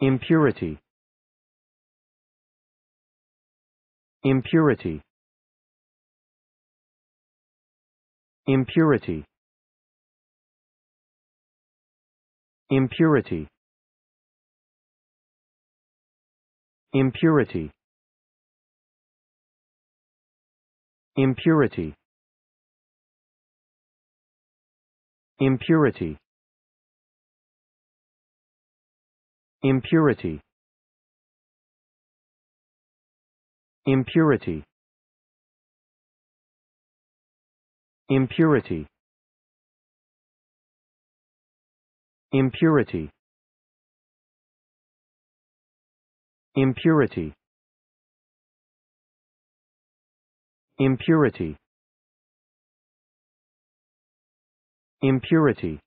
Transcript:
impurity impurity impurity impurity impurity impurity impurity impurity impurity impurity impurity impurity impurity impurity